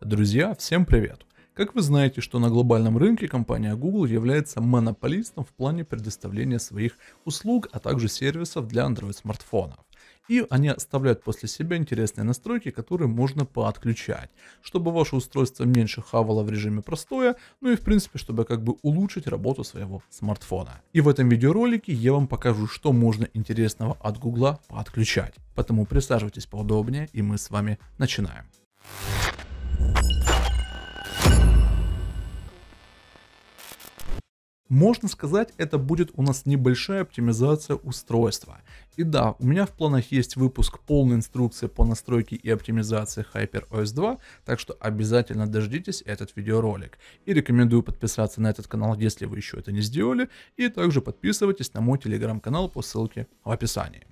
Друзья, всем привет! Как вы знаете, что на глобальном рынке компания Google является монополистом в плане предоставления своих услуг, а также сервисов для Android смартфонов. И они оставляют после себя интересные настройки, которые можно поотключать, чтобы ваше устройство меньше хавало в режиме простоя, ну и в принципе, чтобы как бы улучшить работу своего смартфона. И в этом видеоролике я вам покажу, что можно интересного от Google поотключать. Поэтому присаживайтесь поудобнее и мы с вами начинаем. Можно сказать, это будет у нас небольшая оптимизация устройства. И да, у меня в планах есть выпуск полной инструкции по настройке и оптимизации HyperOS 2, так что обязательно дождитесь этот видеоролик. И рекомендую подписаться на этот канал, если вы еще это не сделали, и также подписывайтесь на мой телеграм-канал по ссылке в описании.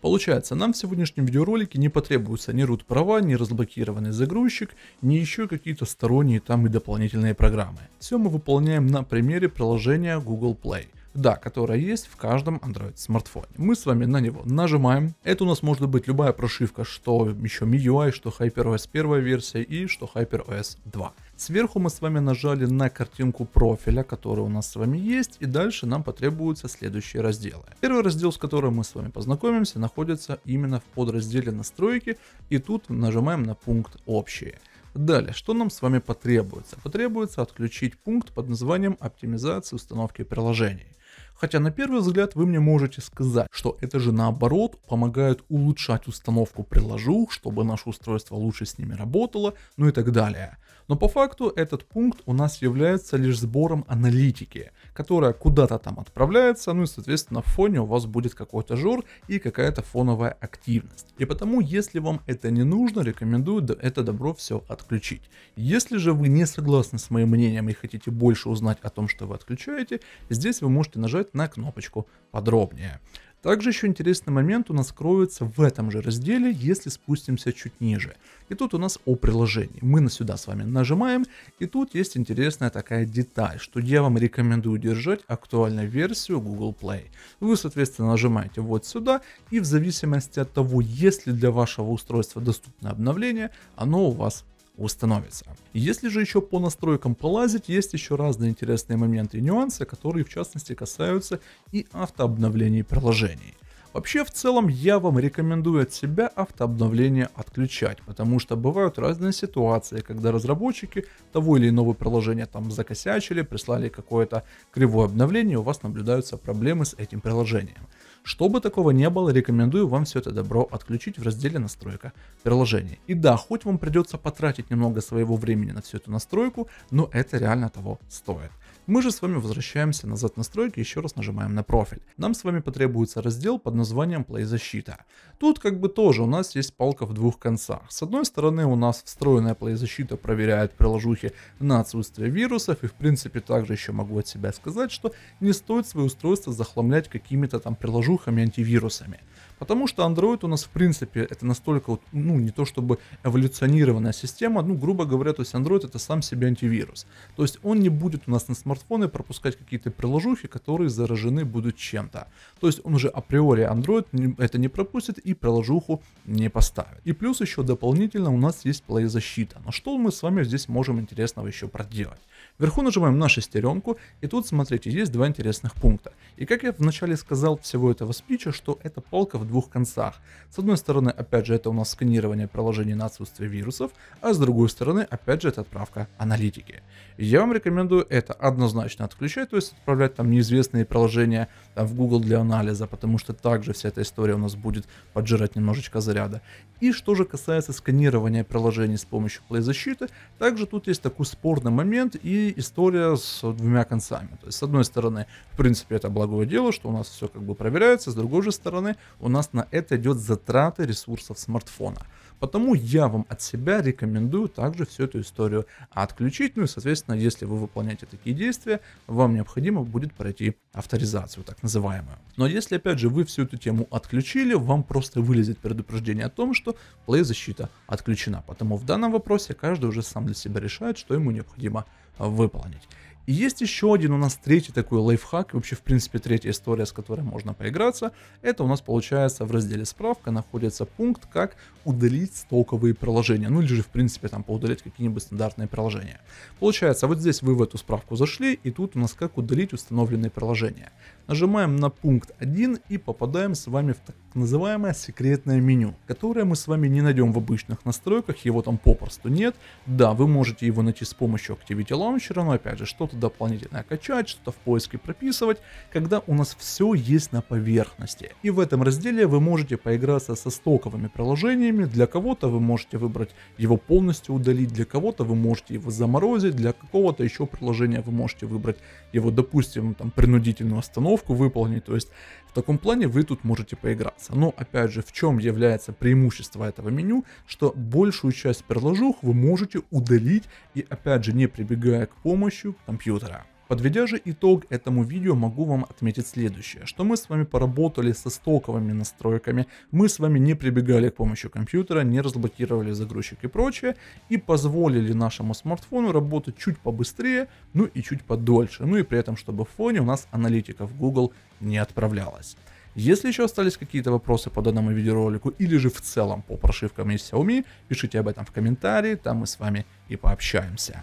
Получается, нам в сегодняшнем видеоролике не потребуются ни root права, ни разблокированный загрузчик, ни еще какие-то сторонние там и дополнительные программы. Все мы выполняем на примере приложения Google Play. Да, которая есть в каждом Android смартфоне. Мы с вами на него нажимаем. Это у нас может быть любая прошивка, что еще MIUI, что HyperOS первая версия и что HyperOS 2. Сверху мы с вами нажали на картинку профиля, который у нас с вами есть, и дальше нам потребуются следующие разделы. Первый раздел, с которым мы с вами познакомимся, находится именно в подразделе настройки, и тут нажимаем на пункт общие. Далее, что нам с вами потребуется? Потребуется отключить пункт под названием оптимизация установки приложений. Хотя на первый взгляд вы мне можете сказать, что это же наоборот помогает улучшать установку приложух, чтобы наше устройство лучше с ними работало, ну и так далее. Но по факту этот пункт у нас является лишь сбором аналитики, которая куда-то там отправляется, ну и соответственно в фоне у вас будет какой-то жор и какая-то фоновая активность. И потому, если вам это не нужно, рекомендую это добро все отключить. Если же вы не согласны с моим мнением и хотите больше узнать о том, что вы отключаете, здесь вы можете нажать на кнопочку «Подробнее». Также еще интересный момент у нас кроется в этом же разделе, если спустимся чуть ниже. И тут у нас о приложении. Мы на сюда с вами нажимаем, и тут есть интересная такая деталь, что я вам рекомендую держать актуальную версию Google Play. Вы, соответственно, нажимаете вот сюда, и в зависимости от того, есть ли для вашего устройства доступно обновление, оно у вас установится. Если же еще по настройкам полазить, есть еще разные интересные моменты и нюансы, которые в частности касаются и автообновлений приложений. Вообще, в целом, я вам рекомендую от себя автообновление отключать, потому что бывают разные ситуации, когда разработчики того или иного приложения там закосячили, прислали какое-то кривое обновление, у вас наблюдаются проблемы с этим приложением. Чтобы такого не было, рекомендую вам все это добро отключить в разделе настройка приложений. И да, хоть вам придется потратить немного своего времени на всю эту настройку, но это реально того стоит. Мы же с вами возвращаемся назад в настройки, еще раз нажимаем на профиль. Нам с вами потребуется раздел под названием Play защита. Тут как бы тоже у нас есть палка в двух концах. С одной стороны у нас встроенная Play защита проверяет приложухи на отсутствие вирусов и в принципе также еще могу от себя сказать, что не стоит свои устройства захламлять какими-то там приложухами антивирусами. Потому что Android у нас, в принципе, это настолько, вот, ну, не то чтобы эволюционированная система, ну, грубо говоря, то есть Android это сам себе антивирус. То есть он не будет у нас на смартфоны пропускать какие-то приложухи, которые заражены будут чем-то. То есть он уже априори Android это не пропустит и приложуху не поставит. И плюс еще дополнительно у нас есть плей-защита. Но что мы с вами здесь можем интересного еще проделать? Вверху нажимаем на шестеренку, и тут, смотрите, есть два интересных пункта. И как я вначале сказал всего этого спича, что это полка в двух концах. С одной стороны, опять же, это у нас сканирование приложений на отсутствие вирусов, а с другой стороны, опять же, это отправка аналитики. Я вам рекомендую это однозначно отключать, то есть отправлять там неизвестные приложения там, в Google для анализа, потому что также вся эта история у нас будет поджирать немножечко заряда. И что же касается сканирования приложений с помощью Play защиты, также тут есть такой спорный момент, и и история с двумя концами. То есть, с одной стороны, в принципе, это благое дело, что у нас все как бы проверяется, с другой же стороны, у нас на это идет затраты ресурсов смартфона. Потому я вам от себя рекомендую также всю эту историю отключить. Ну и, соответственно, если вы выполняете такие действия, вам необходимо будет пройти авторизацию, так называемую. Но если, опять же, вы всю эту тему отключили, вам просто вылезет предупреждение о том, что плей-защита отключена. Потому в данном вопросе каждый уже сам для себя решает, что ему необходимо выполнить. И есть еще один у нас третий такой лайфхак, вообще в принципе третья история, с которой можно поиграться. Это у нас получается в разделе справка находится пункт, как удалить стоковые приложения. Ну или же в принципе там поудалить какие-нибудь стандартные приложения. Получается, вот здесь вы в эту справку зашли, и тут у нас как удалить установленные приложения. Нажимаем на пункт 1 и попадаем с вами в так называемое секретное меню, которое мы с вами не найдем в обычных настройках, его там попросту нет. Да, вы можете его найти с помощью Activity Launcher, но опять же, что что-то дополнительное качать, что-то в поиске прописывать, когда у нас все есть на поверхности. И в этом разделе вы можете поиграться со стоковыми приложениями, для кого-то вы можете выбрать его полностью удалить, для кого-то вы можете его заморозить, для какого-то еще приложения вы можете выбрать его, допустим, там принудительную остановку выполнить, то есть в таком плане вы тут можете поиграться. Но опять же, в чем является преимущество этого меню, что большую часть приложух вы можете удалить и опять же не прибегая к помощи там компьютера. Подведя же итог этому видео, могу вам отметить следующее, что мы с вами поработали со стоковыми настройками, мы с вами не прибегали к помощи компьютера, не разблокировали загрузчик и прочее, и позволили нашему смартфону работать чуть побыстрее, ну и чуть подольше, ну и при этом, чтобы в фоне у нас аналитика в Google не отправлялась. Если еще остались какие-то вопросы по данному видеоролику или же в целом по прошивкам из Xiaomi, пишите об этом в комментарии, там мы с вами и пообщаемся.